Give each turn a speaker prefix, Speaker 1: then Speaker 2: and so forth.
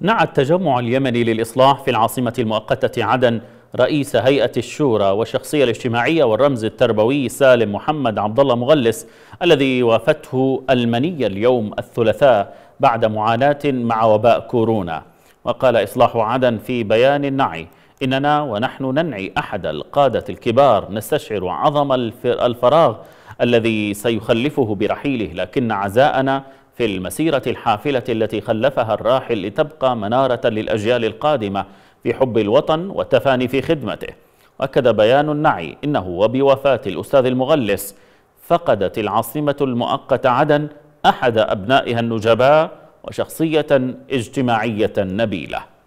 Speaker 1: نعى التجمع اليمني للإصلاح في العاصمة المؤقتة عدن رئيس هيئة الشورى والشخصية الاجتماعية والرمز التربوي سالم محمد عبد الله مغلس الذي وافته المنية اليوم الثلاثاء بعد معاناة مع وباء كورونا وقال إصلاح عدن في بيان النعي إننا ونحن ننعي أحد القادة الكبار نستشعر عظم الفراغ الذي سيخلفه برحيله لكن عزاءنا في المسيرة الحافلة التي خلفها الراحل لتبقى منارة للأجيال القادمة في حب الوطن والتفاني في خدمته وأكد بيان النعي إنه وبوفاة الأستاذ المغلس فقدت العاصمة المؤقتة عدن أحد أبنائها النجباء وشخصية اجتماعية نبيلة